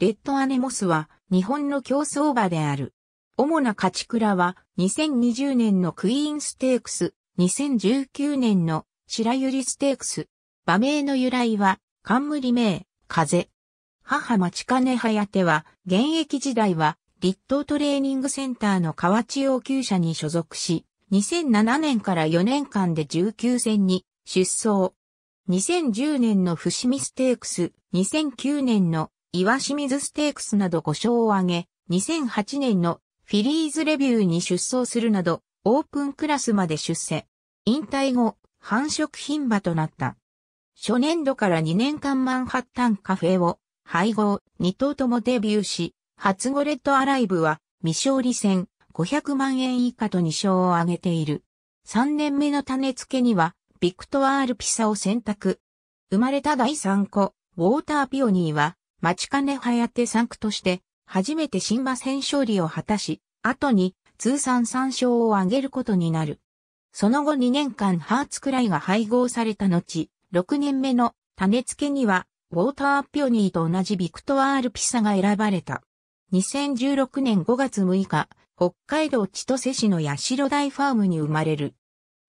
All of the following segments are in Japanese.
レッドアネモスは日本の競争馬である。主な勝ち倉は2020年のクイーンステークス、2019年の白百合ステークス。馬名の由来は冠名、風。母町金颯は現役時代は立東トレーニングセンターの河内要求者に所属し、2007年から4年間で19戦に出走。2010年の伏見ステークス、2009年の岩清水ステークスなど5勝を挙げ、2008年のフィリーズレビューに出走するなど、オープンクラスまで出世。引退後、繁殖品馬となった。初年度から2年間マンハッタンカフェを配合2頭ともデビューし、初ゴレットアライブは未勝利戦500万円以下と2勝を挙げている。3年目の種付けには、ビクトアールピサを選択。生まれた第3個、ウォーターピオニーは、町金手産区として、初めて新馬戦勝利を果たし、後に通算3勝を挙げることになる。その後2年間ハーツクライが配合された後、6年目の種付けには、ウォーターピオニーと同じビクトワール・ピサが選ばれた。2016年5月6日、北海道千歳市の八代大ファームに生まれる。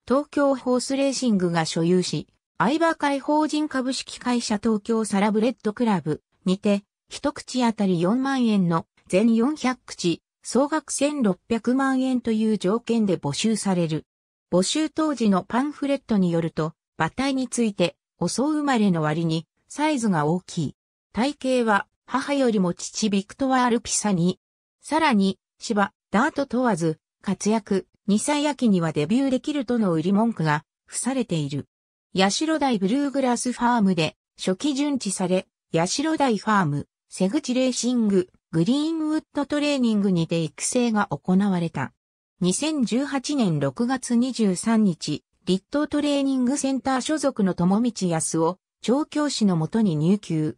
東京ホースレーシングが所有し、アイバー会法人株式会社東京サラブレッドクラブ、にて、一口あたり4万円の全400口、総額1600万円という条件で募集される。募集当時のパンフレットによると、馬体について、遅生まれの割に、サイズが大きい。体型は、母よりも父ビクトワールピサに、さらに、芝、ダート問わず、活躍、2歳秋にはデビューできるとの売り文句が、付されている。ヤシロ大ブルーグラスファームで、初期順地され、ヤシロ台ファーム、セグチレーシング、グリーンウッドトレーニングにて育成が行われた。2018年6月23日、立東トレーニングセンター所属の友道康夫、調教師のもとに入級。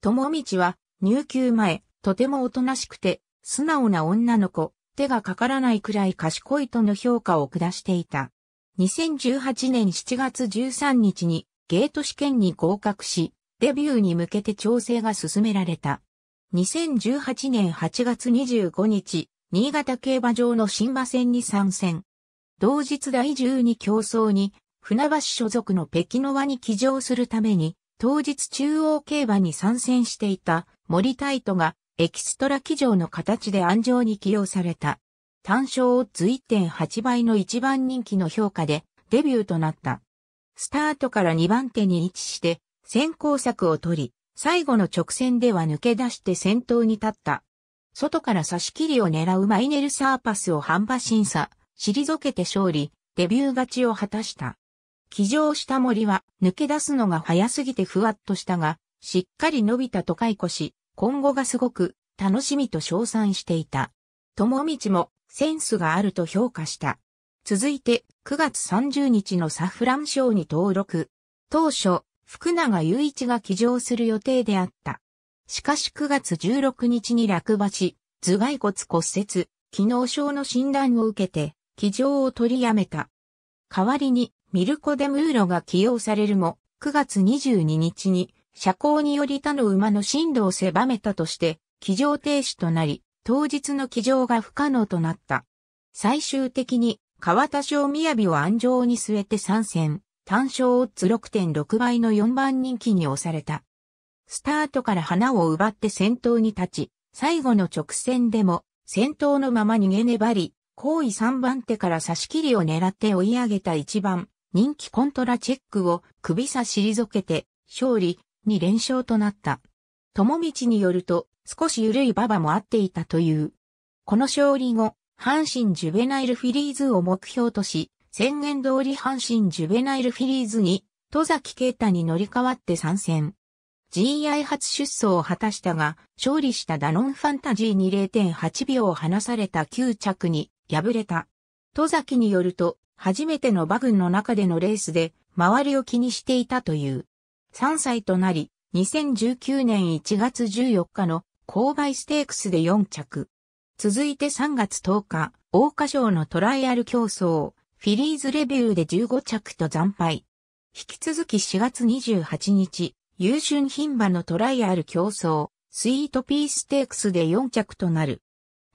友道は、入級前、とてもおとなしくて、素直な女の子、手がかからないくらい賢いとの評価を下していた。2018年7月13日にゲート試験に合格し、デビューに向けて調整が進められた。2018年8月25日、新潟競馬場の新馬戦に参戦。同日第12競争に、船橋所属のペキノワに騎乗するために、当日中央競馬に参戦していた森タイトがエキストラ騎乗の形で安城に起用された。単勝を1.8倍の一番人気の評価でデビューとなった。スタートから2番手に位置して先行策を取り、最後の直線では抜け出して先頭に立った。外から差し切りを狙うマイネルサーパスを半馬審査、退けて勝利、デビュー勝ちを果たした。騎乗した森は抜け出すのが早すぎてふわっとしたが、しっかり伸びたと解雇し、今後がすごく楽しみと称賛していた。友道もセンスがあると評価した。続いて9月30日のサフラン賞に登録。当初、福永雄一が起乗する予定であった。しかし9月16日に落馬し、頭蓋骨骨折、機能症の診断を受けて、起乗を取りやめた。代わりに、ミルコ・デ・ムーロが起用されるも、9月22日に、車高により他の馬の進路を狭めたとして、起乗停止となり、当日の起乗が不可能となった。最終的に、川田省雅を安城に据えて参戦。単勝オッズ6.6倍の4番人気に押された。スタートから花を奪って先頭に立ち、最後の直線でも先頭のまま逃げ粘り、後位3番手から差し切りを狙って追い上げた1番、人気コントラチェックを首差し退けて、勝利に連勝となった。友道によると、少し緩い馬場も合っていたという。この勝利後、阪神ジュベナイルフィリーズを目標とし、宣言通り阪神ジュベナイルフィリーズに、戸崎啓太に乗り換わって参戦。GI 初出走を果たしたが、勝利したダノンファンタジーに0.8秒離された9着に敗れた。戸崎によると、初めてのバグの中でのレースで、周りを気にしていたという。3歳となり、2019年1月14日の購買ステークスで4着。続いて3月10日、大花賞のトライアル競争、フィリーズレビューで15着と惨敗。引き続き4月28日、優春品馬のトライアル競争、スイートピーステークスで4着となる。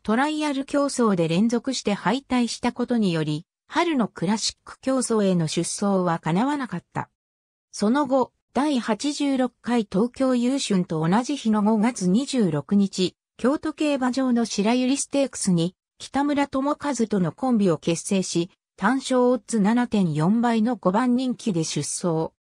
トライアル競争で連続して敗退したことにより、春のクラシック競争への出走は叶わなかった。その後、第86回東京優春と同じ日の5月26日、京都競馬場の白百合ステークスに、北村智和とのコンビを結成し、単勝オッズ7.4倍の5番人気で出走。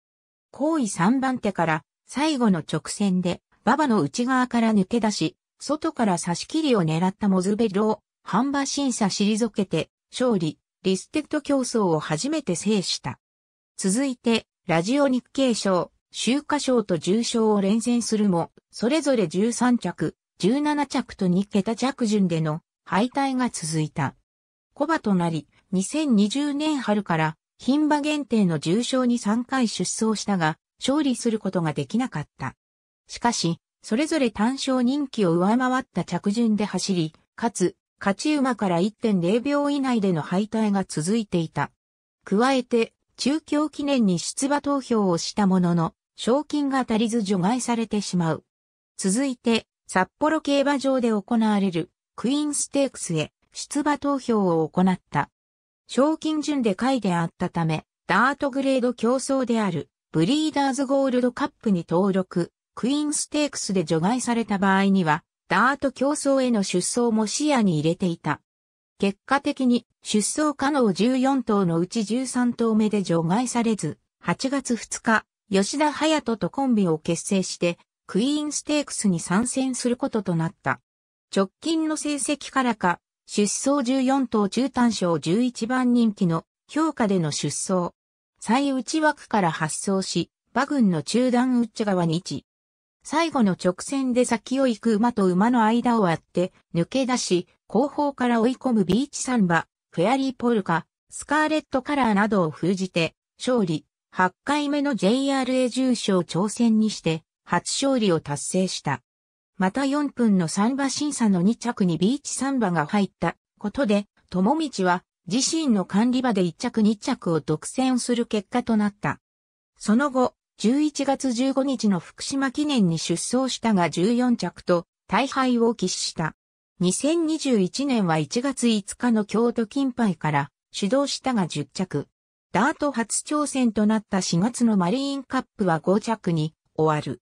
後位3番手から最後の直線で馬場の内側から抜け出し、外から差し切りを狙ったモズベルを半馬審査退けて勝利、リステッド競争を初めて制した。続いて、ラジオ日経賞、週華賞と重賞を連戦するも、それぞれ13着、17着と2桁着順での敗退が続いた。コバとなり、2020年春から牝馬限定の重賞に3回出走したが、勝利することができなかった。しかし、それぞれ単勝人気を上回った着順で走り、かつ、勝ち馬から1.0秒以内での敗退が続いていた。加えて、中京記念に出馬投票をしたものの、賞金が足りず除外されてしまう。続いて、札幌競馬場で行われるクイーンステークスへ出馬投票を行った。賞金順で下位であったため、ダートグレード競争であるブリーダーズゴールドカップに登録、クイーンステークスで除外された場合には、ダート競争への出走も視野に入れていた。結果的に出走可能14頭のうち13頭目で除外されず、8月2日、吉田隼人とコンビを結成して、クイーンステークスに参戦することとなった。直近の成績からか、出走14頭中単賞11番人気の評価での出走。最内枠から発走し、馬群の中段内側に位置。最後の直線で先を行く馬と馬の間を割って抜け出し、後方から追い込むビーチサンバ、フェアリーポルカ、スカーレットカラーなどを封じて、勝利、8回目の JRA 重賞挑戦にして、初勝利を達成した。また4分の3馬審査の2着にビーチ3馬が入ったことで、友道は自身の管理馬で1着2着を独占する結果となった。その後、11月15日の福島記念に出走したが14着と大敗を喫した。2021年は1月5日の京都金杯から主導したが10着。ダート初挑戦となった4月のマリーンカップは5着に終わる。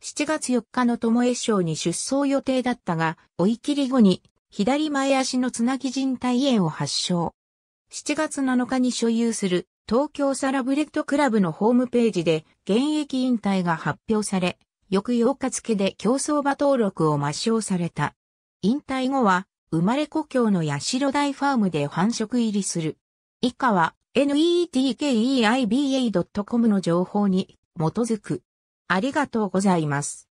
7月4日の友江賞に出走予定だったが、追い切り後に、左前足のつなぎ人体炎を発症。7月7日に所有する東京サラブレッドクラブのホームページで現役引退が発表され、翌8日付で競走馬登録を抹消された。引退後は、生まれ故郷の八代大ファームで繁殖入りする。以下は netkeiba.com の情報に基づく。ありがとうございます。